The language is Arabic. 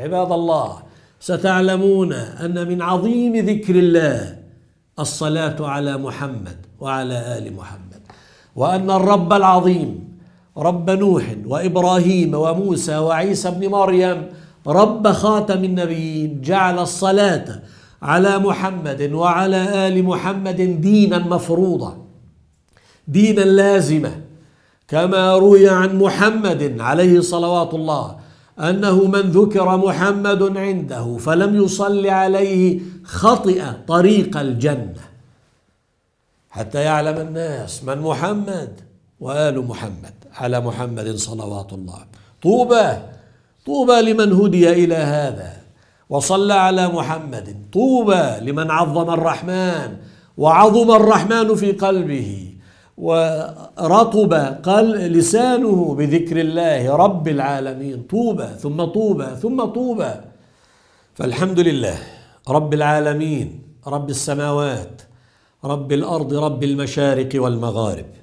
عباد الله ستعلمون ان من عظيم ذكر الله الصلاه على محمد وعلى ال محمد وان الرب العظيم رب نوح وابراهيم وموسى وعيسى بن مريم رب خاتم النبيين جعل الصلاه على محمد وعلى ال محمد دينا مفروضا دينا لازمه كما روي عن محمد عليه صلوات الله أنه من ذكر محمد عنده فلم يصل عليه خطئ طريق الجنة حتى يعلم الناس من محمد وآل محمد على محمد صلوات الله طوبى طوبى لمن هدي إلى هذا وصلى على محمد طوبى لمن عظم الرحمن وعظم الرحمن في قلبه ورطب قال لسانه بذكر الله رب العالمين طوبى ثم طوبى ثم طوبى فالحمد لله رب العالمين رب السماوات رب الارض رب المشارق والمغارب